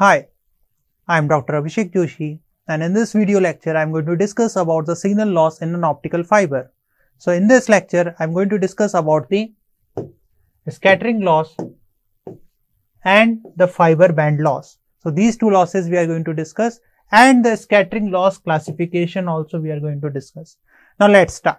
Hi, I am Dr. Abhishek Joshi and in this video lecture I am going to discuss about the signal loss in an optical fiber. So in this lecture I am going to discuss about the scattering loss and the fiber band loss. So these two losses we are going to discuss and the scattering loss classification also we are going to discuss. Now let's start.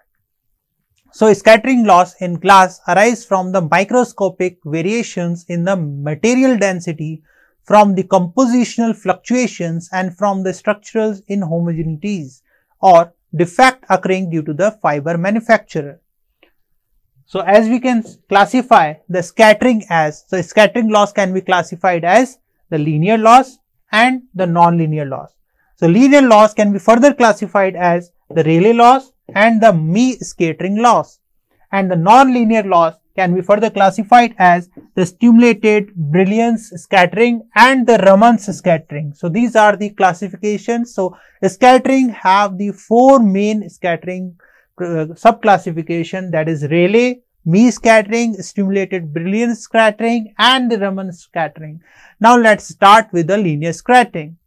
So scattering loss in glass arise from the microscopic variations in the material density from the compositional fluctuations and from the structural inhomogeneities or defect occurring due to the fiber manufacturer. So, as we can classify the scattering as, so scattering loss can be classified as the linear loss and the non-linear loss. So, linear loss can be further classified as the Rayleigh loss and the Mie scattering loss and the non-linear loss can be further classified as the stimulated brilliance scattering and the Raman's scattering. So, these are the classifications. So, scattering have the four main scattering uh, subclassification that is Rayleigh, Mie scattering, stimulated brilliance scattering and the Raman scattering. Now, let's start with the linear scattering.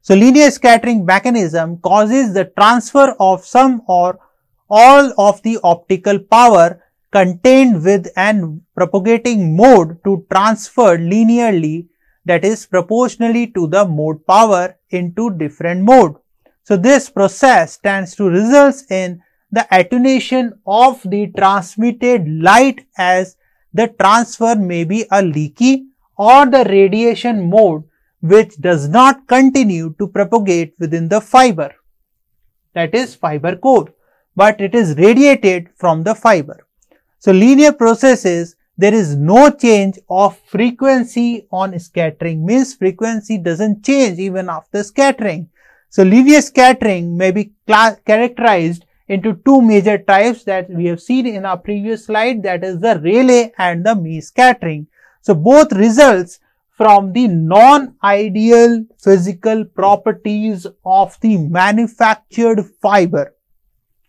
So, linear scattering mechanism causes the transfer of some or all of the optical power contained with an propagating mode to transfer linearly that is proportionally to the mode power into different mode. So, this process tends to results in the attenuation of the transmitted light as the transfer may be a leaky or the radiation mode which does not continue to propagate within the fiber that is fiber core but it is radiated from the fiber. So, linear processes, there is no change of frequency on scattering means frequency doesn't change even after scattering. So, linear scattering may be characterized into two major types that we have seen in our previous slide that is the Rayleigh and the Mie scattering. So, both results from the non-ideal physical properties of the manufactured fiber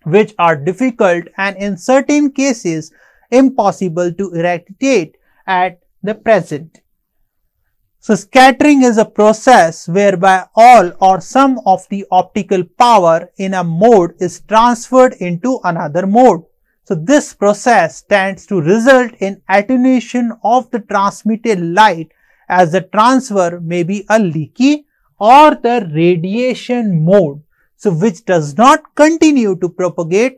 which are difficult and in certain cases impossible to eradicate at the present. So scattering is a process whereby all or some of the optical power in a mode is transferred into another mode. So this process tends to result in attenuation of the transmitted light as the transfer may be a leaky or the radiation mode so which does not continue to propagate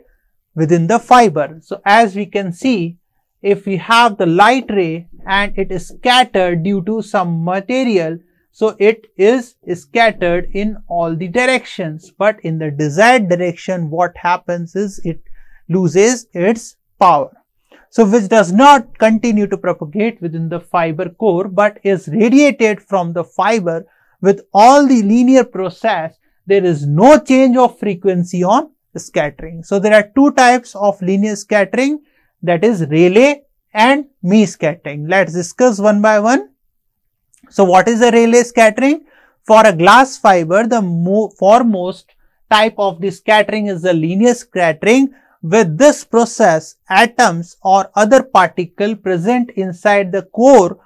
within the fiber. So as we can see, if we have the light ray and it is scattered due to some material, so it is scattered in all the directions, but in the desired direction, what happens is it loses its power. So which does not continue to propagate within the fiber core, but is radiated from the fiber with all the linear process there is no change of frequency on scattering. So, there are two types of linear scattering that is Rayleigh and Mie scattering. Let's discuss one by one. So, what is the Rayleigh scattering? For a glass fiber, the foremost type of the scattering is the linear scattering. With this process, atoms or other particle present inside the core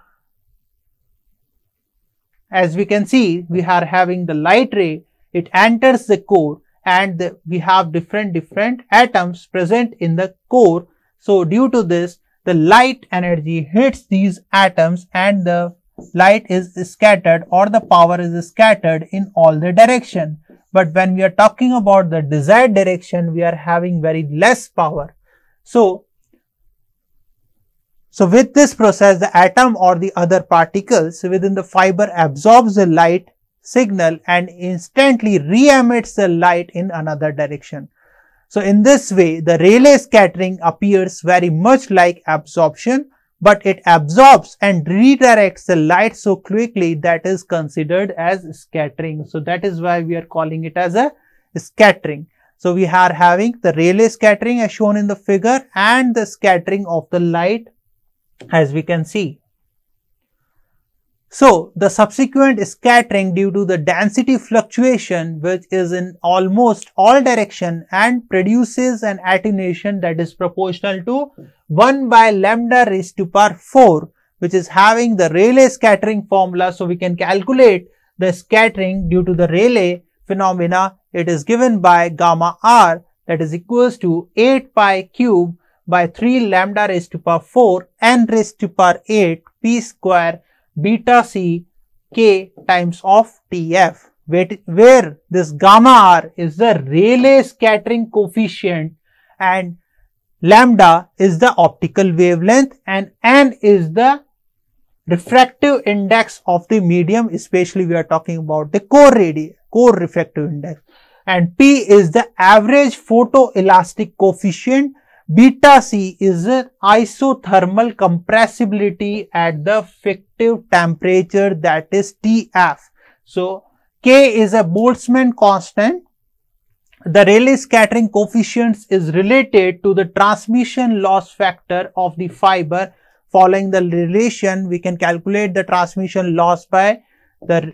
as we can see, we are having the light ray it enters the core and the, we have different different atoms present in the core. So due to this, the light energy hits these atoms and the light is scattered or the power is scattered in all the direction. But when we are talking about the desired direction, we are having very less power. So, so with this process, the atom or the other particles within the fiber absorbs the light signal and instantly re-emits the light in another direction. So in this way, the Rayleigh scattering appears very much like absorption, but it absorbs and redirects the light so quickly that is considered as scattering. So that is why we are calling it as a scattering. So we are having the Rayleigh scattering as shown in the figure and the scattering of the light as we can see. So, the subsequent scattering due to the density fluctuation which is in almost all direction and produces an attenuation that is proportional to 1 by lambda raised to power 4 which is having the Rayleigh scattering formula. So, we can calculate the scattering due to the Rayleigh phenomena. It is given by gamma r that is equals to 8 pi cube by 3 lambda raised to power 4 n raised to power 8 p square beta c k times of tf where this gamma r is the Rayleigh scattering coefficient and lambda is the optical wavelength and n is the refractive index of the medium especially we are talking about the core radi core refractive index and p is the average photoelastic coefficient Beta C is isothermal compressibility at the fictive temperature that is TF. So, K is a Boltzmann constant. The Rayleigh scattering coefficient is related to the transmission loss factor of the fiber. Following the relation, we can calculate the transmission loss by the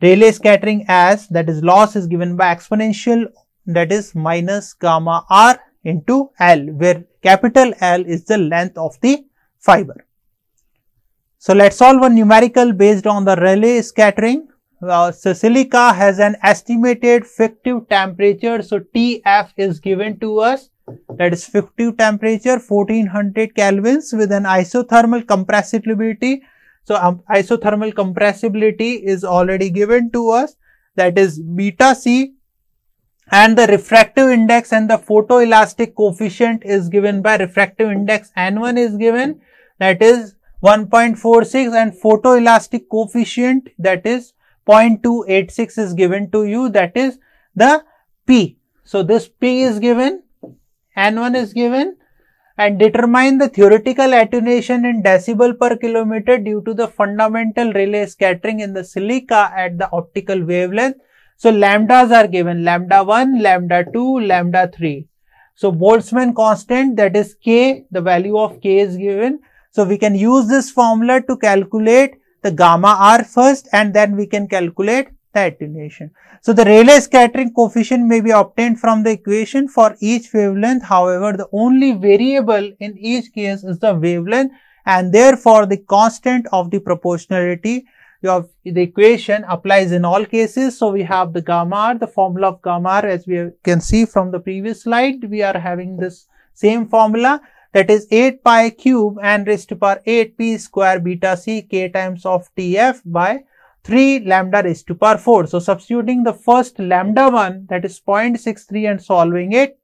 Rayleigh scattering as that is loss is given by exponential that is minus gamma r into L where capital L is the length of the fiber. So, let us solve a numerical based on the Rayleigh scattering. Uh, so, silica has an estimated fictive temperature. So, TF is given to us that is fictive temperature 1400 kelvins with an isothermal compressibility. So, um, isothermal compressibility is already given to us that is beta C and the refractive index and the photoelastic coefficient is given by refractive index n1 is given that is 1.46 and photoelastic coefficient that is 0.286 is given to you that is the P. So, this P is given n1 is given and determine the theoretical attenuation in decibel per kilometer due to the fundamental Rayleigh scattering in the silica at the optical wavelength so lambdas are given lambda 1, lambda 2, lambda 3. So Boltzmann constant that is k, the value of k is given. So we can use this formula to calculate the gamma r first and then we can calculate the attenuation. So the Rayleigh scattering coefficient may be obtained from the equation for each wavelength. However, the only variable in each case is the wavelength and therefore the constant of the proportionality you have the equation applies in all cases. So, we have the gamma r, the formula of gamma r as we can see from the previous slide. We are having this same formula that is 8 pi cube and raised to power 8 p square beta c k times of Tf by 3 lambda raised to power 4. So, substituting the first lambda one that is 0.63 and solving it,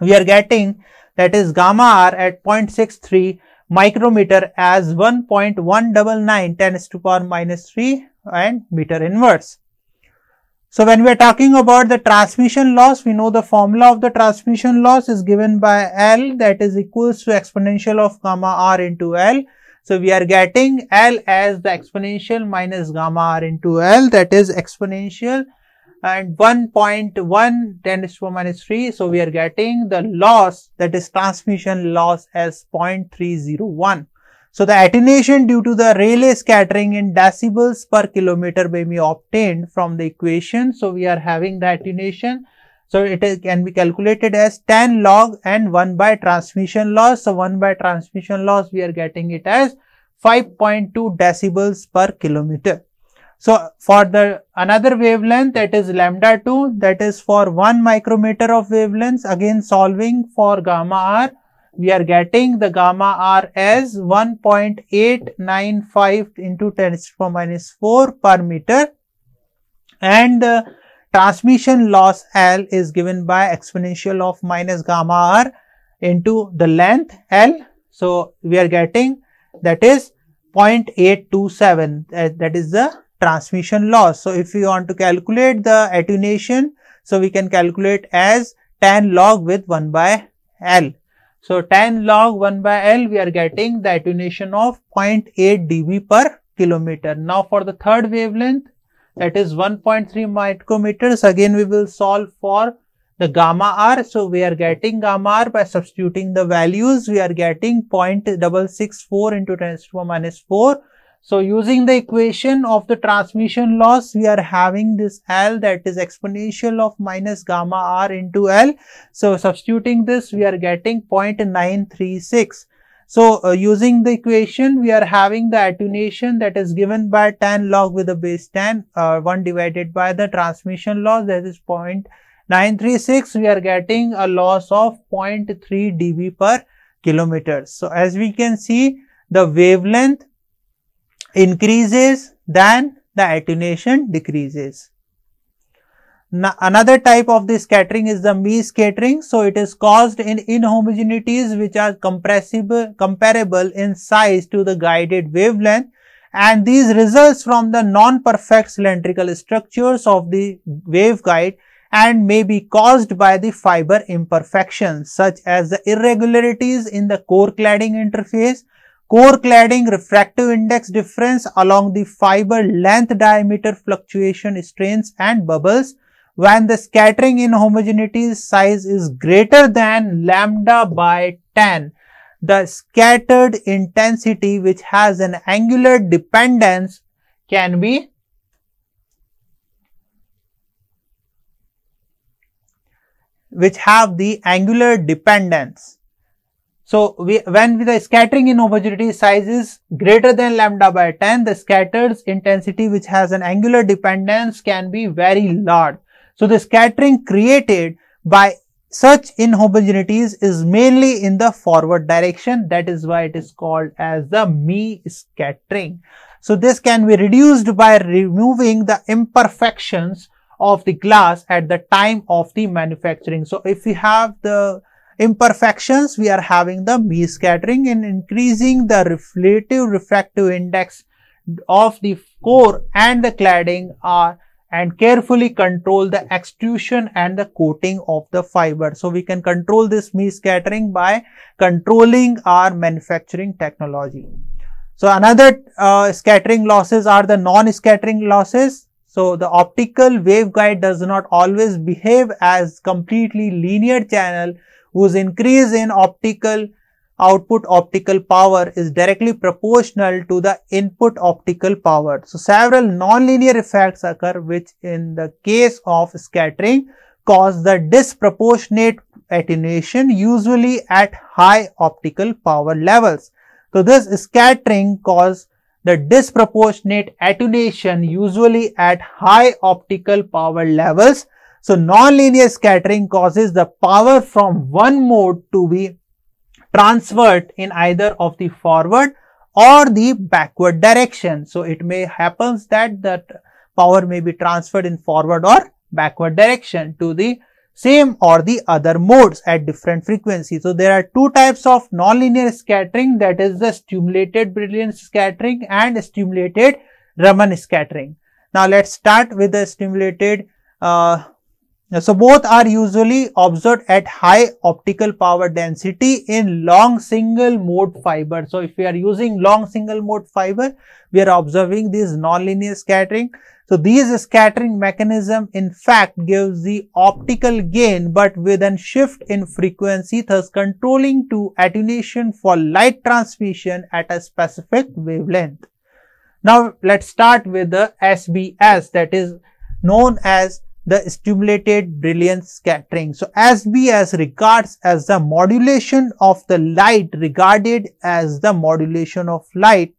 we are getting that is gamma r at 0.63 micrometer as 1.199 10 to power minus 3 and meter inverse. So, when we are talking about the transmission loss, we know the formula of the transmission loss is given by L that is equals to exponential of gamma r into L. So, we are getting L as the exponential minus gamma r into L that is exponential and 1.1 10 to power minus 3. So, we are getting the loss that is transmission loss as 0.301. So, the attenuation due to the Rayleigh scattering in decibels per kilometer may be obtained from the equation. So, we are having the attenuation. So, it is, can be calculated as 10 log and 1 by transmission loss. So, 1 by transmission loss we are getting it as 5.2 decibels per kilometer. So, for the another wavelength that is lambda 2 that is for 1 micrometer of wavelength again solving for gamma r we are getting the gamma r as 1.895 into 10 to the minus 4 per meter and the transmission loss L is given by exponential of minus gamma r into the length L. So, we are getting that is 0.827 that is the transmission loss. So, if we want to calculate the attenuation, so we can calculate as tan log with 1 by L. So, tan log 1 by L we are getting the attenuation of 0.8 dB per kilometer. Now, for the third wavelength that is 1.3 micrometers again we will solve for the gamma r. So, we are getting gamma r by substituting the values we are getting 0.664 into 10 to the minus 4 so using the equation of the transmission loss, we are having this L that is exponential of minus gamma R into L. So substituting this, we are getting 0.936. So uh, using the equation, we are having the attenuation that is given by tan log with the base tan uh, 1 divided by the transmission loss that is 0.936. We are getting a loss of 0.3 dB per kilometer. So as we can see, the wavelength increases than the attenuation decreases. Now, another type of the scattering is the me scattering. So, it is caused in inhomogeneities which are compressible, comparable in size to the guided wavelength and these results from the non-perfect cylindrical structures of the waveguide and may be caused by the fiber imperfections such as the irregularities in the core cladding interface Core cladding refractive index difference along the fiber length diameter fluctuation strains and bubbles when the scattering inhomogeneity size is greater than lambda by 10. The scattered intensity which has an angular dependence can be which have the angular dependence so we, when the scattering in homogeneity size is greater than lambda by 10, the scattered intensity which has an angular dependence can be very large. So the scattering created by such inhomogeneities is mainly in the forward direction. That is why it is called as the me scattering. So this can be reduced by removing the imperfections of the glass at the time of the manufacturing. So if we have the imperfections, we are having the me scattering and increasing the reflective refractive index of the core and the cladding are and carefully control the extrusion and the coating of the fiber. So, we can control this scattering by controlling our manufacturing technology. So, another uh, scattering losses are the non-scattering losses. So, the optical waveguide does not always behave as completely linear channel whose increase in optical output optical power is directly proportional to the input optical power. So, several nonlinear effects occur which in the case of scattering cause the disproportionate attenuation usually at high optical power levels. So, this scattering cause the disproportionate attenuation usually at high optical power levels so nonlinear scattering causes the power from one mode to be transferred in either of the forward or the backward direction. So it may happens that that power may be transferred in forward or backward direction to the same or the other modes at different frequencies. So there are two types of nonlinear scattering that is the stimulated brilliance scattering and stimulated Raman scattering. Now let's start with the stimulated uh, so both are usually observed at high optical power density in long single mode fiber. So if we are using long single mode fiber, we are observing this nonlinear scattering. So these scattering mechanism in fact gives the optical gain but with a shift in frequency thus controlling to attenuation for light transmission at a specific wavelength. Now let's start with the SBS that is known as the stimulated brilliance scattering. So, as B as regards as the modulation of the light regarded as the modulation of light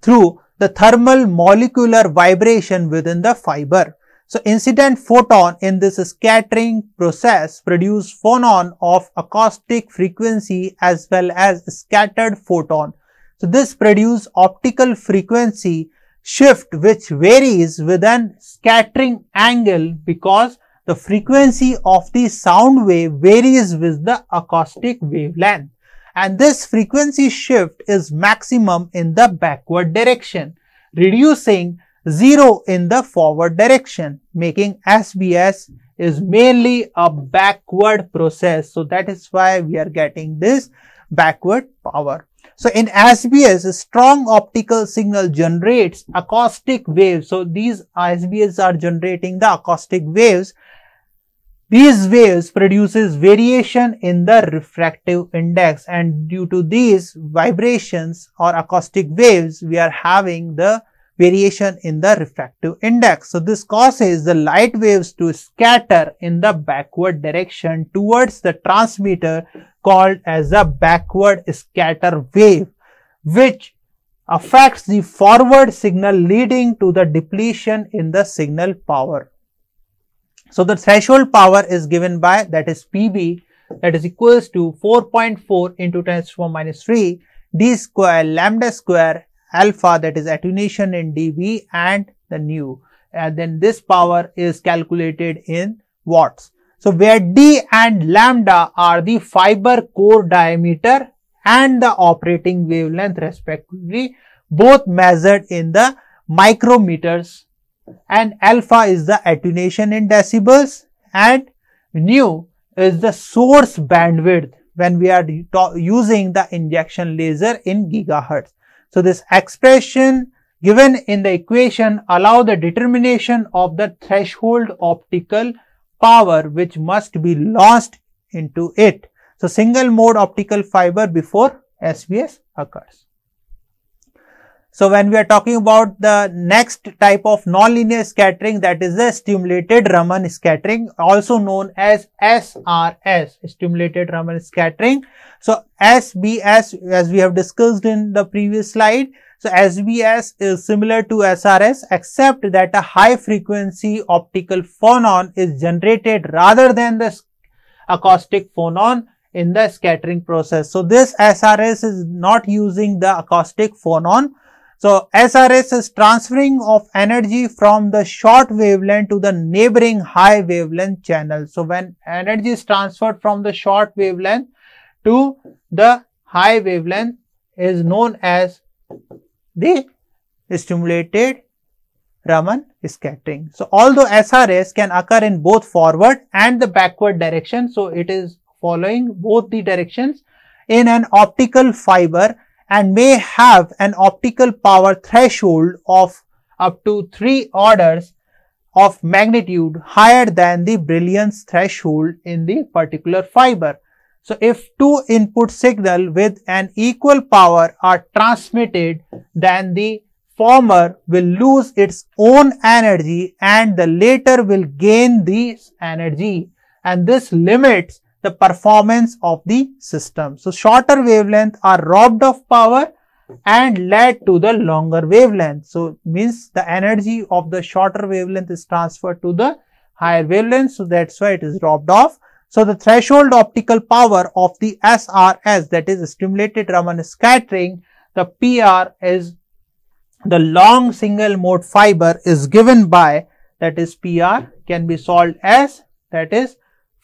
through the thermal molecular vibration within the fiber. So, incident photon in this scattering process produce phonon of acoustic frequency as well as scattered photon. So, this produce optical frequency shift which varies with an scattering angle because the frequency of the sound wave varies with the acoustic wavelength and this frequency shift is maximum in the backward direction, reducing 0 in the forward direction, making SBS is mainly a backward process. So that is why we are getting this backward power. So, in SBS, a strong optical signal generates acoustic waves. So, these SBS are generating the acoustic waves. These waves produces variation in the refractive index and due to these vibrations or acoustic waves, we are having the variation in the refractive index. So, this causes the light waves to scatter in the backward direction towards the transmitter called as a backward scatter wave, which affects the forward signal leading to the depletion in the signal power. So, the threshold power is given by that is PB that is equals to 4.4 into 10 to the power minus 3 d square lambda square alpha that is attenuation in dB and the nu and then this power is calculated in watts. So where d and lambda are the fiber core diameter and the operating wavelength respectively both measured in the micrometers and alpha is the attenuation in decibels and nu is the source bandwidth when we are using the injection laser in gigahertz. So, this expression given in the equation allow the determination of the threshold optical power which must be lost into it. So, single mode optical fiber before SVS occurs. So, when we are talking about the next type of nonlinear scattering that is the stimulated Raman scattering also known as SRS stimulated Raman scattering. So, SBS as we have discussed in the previous slide. So, SBS is similar to SRS except that a high frequency optical phonon is generated rather than the acoustic phonon in the scattering process. So, this SRS is not using the acoustic phonon so, SRS is transferring of energy from the short wavelength to the neighboring high wavelength channel. So, when energy is transferred from the short wavelength to the high wavelength is known as the stimulated Raman scattering. So, although SRS can occur in both forward and the backward direction, so it is following both the directions in an optical fiber and may have an optical power threshold of up to 3 orders of magnitude higher than the brilliance threshold in the particular fiber. So, if two input signal with an equal power are transmitted, then the former will lose its own energy and the later will gain this energy and this limits the performance of the system. So, shorter wavelength are robbed of power and led to the longer wavelength. So, means the energy of the shorter wavelength is transferred to the higher wavelength. So, that's why it is robbed off. So, the threshold optical power of the SRS that is stimulated Raman scattering, the PR is the long single mode fiber is given by that is PR can be solved as that is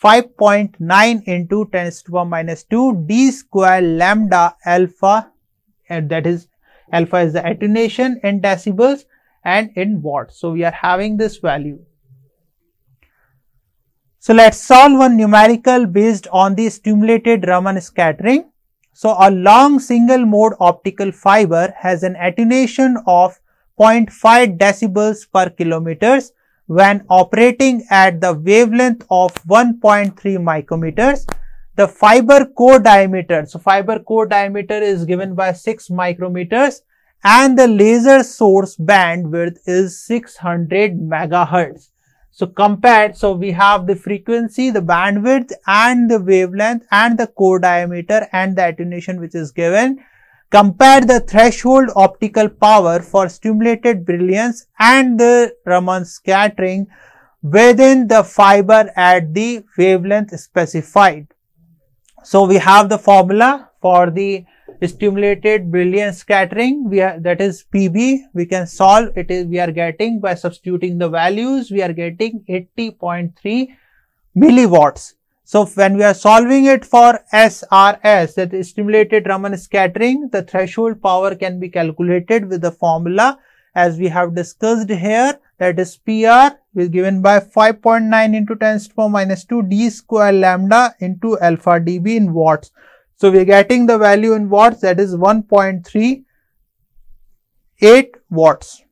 5.9 into 10 to the power minus 2 d square lambda alpha and that is alpha is the attenuation in decibels and in watts. So, we are having this value. So, let us solve one numerical based on the stimulated Raman scattering. So, a long single mode optical fiber has an attenuation of 0.5 decibels per kilometers when operating at the wavelength of 1.3 micrometers, the fiber core diameter, so fiber core diameter is given by 6 micrometers and the laser source bandwidth is 600 megahertz. So compared, so we have the frequency, the bandwidth and the wavelength and the core diameter and the attenuation which is given Compare the threshold optical power for stimulated brilliance and the Raman scattering within the fiber at the wavelength specified. So, we have the formula for the stimulated brilliance scattering we are, that is PB we can solve it is we are getting by substituting the values we are getting 80.3 milliwatts so, when we are solving it for SRS that is stimulated Raman scattering, the threshold power can be calculated with the formula as we have discussed here that is PR is given by 5.9 into 10 to the power minus 2 d square lambda into alpha dB in watts. So, we are getting the value in watts that is 1.38 watts.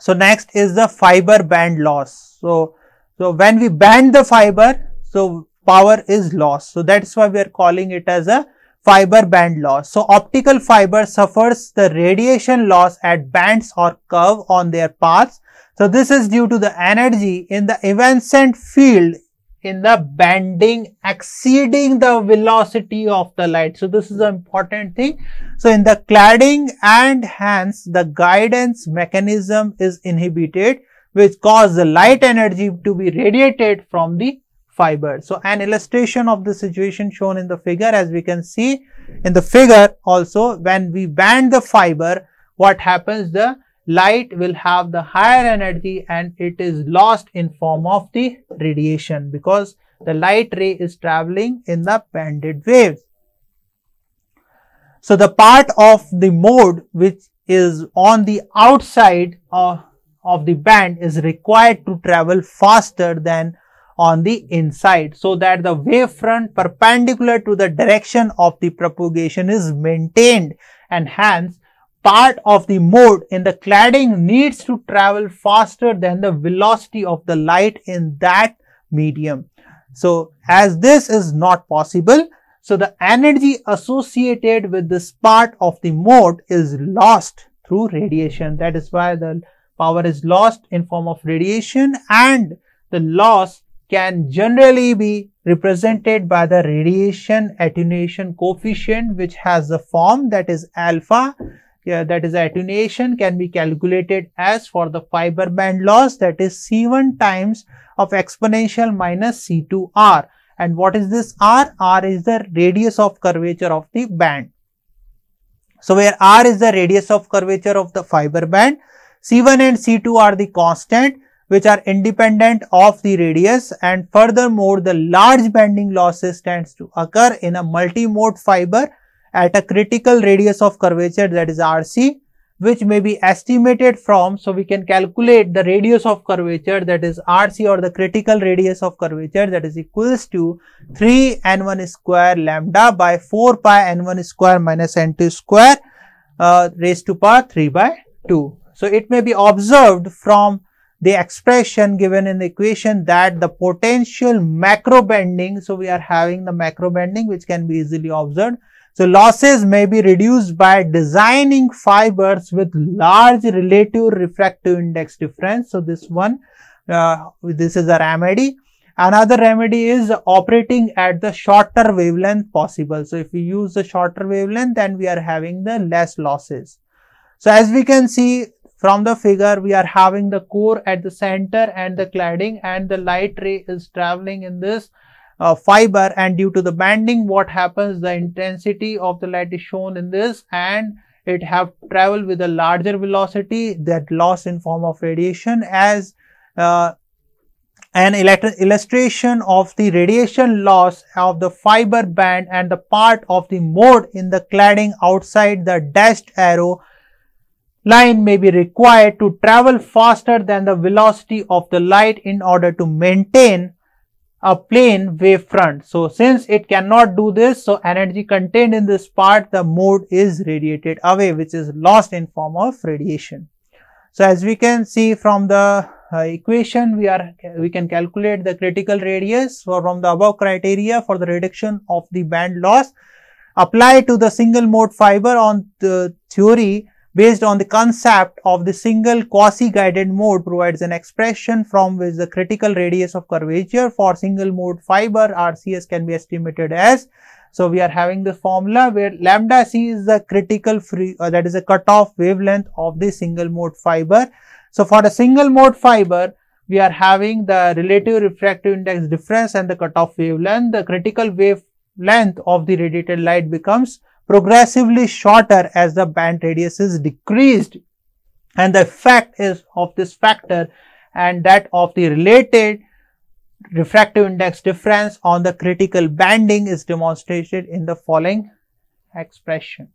So, next is the fiber band loss. So, so when we band the fiber, so, power is lost. So, that is why we are calling it as a fiber band loss. So, optical fiber suffers the radiation loss at bands or curve on their paths. So, this is due to the energy in the evanescent field in the banding exceeding the velocity of the light. So, this is an important thing. So, in the cladding and hence the guidance mechanism is inhibited which cause the light energy to be radiated from the fiber. So, an illustration of the situation shown in the figure as we can see in the figure also when we band the fiber what happens the light will have the higher energy and it is lost in form of the radiation because the light ray is traveling in the banded waves. So, the part of the mode which is on the outside of, of the band is required to travel faster than on the inside so that the wavefront perpendicular to the direction of the propagation is maintained and hence part of the mode in the cladding needs to travel faster than the velocity of the light in that medium. So, as this is not possible, so the energy associated with this part of the mode is lost through radiation. That is why the power is lost in form of radiation and the loss can generally be represented by the radiation attenuation coefficient which has a form that is alpha yeah, that is attenuation can be calculated as for the fiber band loss that is C1 times of exponential minus C2R. And what is this R? R is the radius of curvature of the band. So, where R is the radius of curvature of the fiber band, C1 and C2 are the constant which are independent of the radius and furthermore the large bending losses tends to occur in a multimode fiber at a critical radius of curvature that is RC which may be estimated from so we can calculate the radius of curvature that is RC or the critical radius of curvature that is equals to 3 n1 square lambda by 4 pi n1 square minus n2 square uh, raised to power 3 by 2. So, it may be observed from the expression given in the equation that the potential macro bending. So, we are having the macro bending which can be easily observed. So, losses may be reduced by designing fibers with large relative refractive index difference. So, this one, uh, this is a remedy. Another remedy is operating at the shorter wavelength possible. So, if we use the shorter wavelength, then we are having the less losses. So, as we can see, from the figure, we are having the core at the center and the cladding and the light ray is traveling in this uh, fiber and due to the banding, what happens, the intensity of the light is shown in this and it have traveled with a larger velocity that loss in form of radiation as uh, an illustration of the radiation loss of the fiber band and the part of the mode in the cladding outside the dashed arrow line may be required to travel faster than the velocity of the light in order to maintain a plane wavefront. So, since it cannot do this, so energy contained in this part, the mode is radiated away, which is lost in form of radiation. So, as we can see from the uh, equation, we are we can calculate the critical radius for, from the above criteria for the reduction of the band loss. Apply to the single mode fiber on the theory based on the concept of the single quasi-guided mode provides an expression from which the critical radius of curvature for single mode fiber RCS can be estimated as. So, we are having the formula where lambda c is the critical free uh, that is the cutoff wavelength of the single mode fiber. So, for the single mode fiber we are having the relative refractive index difference and the cutoff wavelength. The critical wavelength of the radiated light becomes progressively shorter as the band radius is decreased and the effect is of this factor and that of the related refractive index difference on the critical banding is demonstrated in the following expression.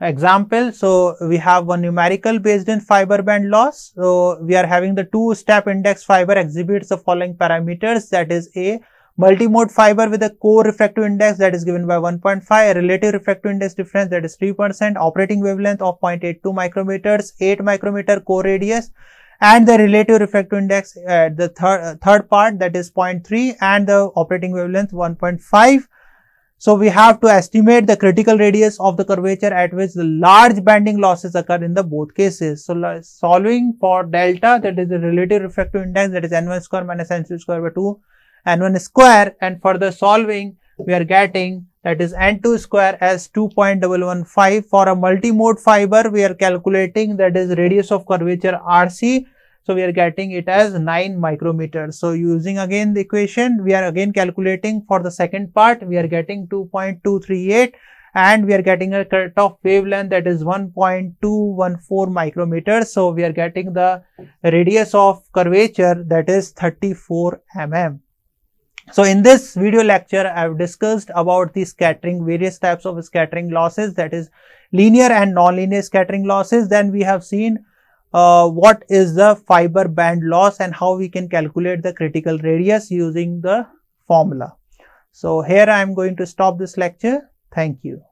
Example, so we have one numerical based in fiber band loss. So we are having the two step index fiber exhibits the following parameters that is A multimode fiber with a core refractive index that is given by 1.5, relative refractive index difference that is 3%, operating wavelength of 0.82 micrometers, 8 micrometer core radius and the relative refractive index at the third, uh, third part that is 0.3 and the operating wavelength 1.5. So, we have to estimate the critical radius of the curvature at which the large bending losses occur in the both cases. So, solving for delta that is the relative refractive index that is n1 square minus n2 square by 2 and 1 square and further solving we are getting that is n2 square as 2.115 for a multimode fiber we are calculating that is radius of curvature RC so we are getting it as 9 micrometers. So using again the equation, we are again calculating for the second part, we are getting 2.238 and we are getting a cutoff wavelength that is 1.214 micrometers. So we are getting the radius of curvature that is 34 mm. So in this video lecture, I have discussed about the scattering, various types of scattering losses that is linear and nonlinear scattering losses. Then we have seen uh, what is the fiber band loss and how we can calculate the critical radius using the formula. So here I am going to stop this lecture. Thank you.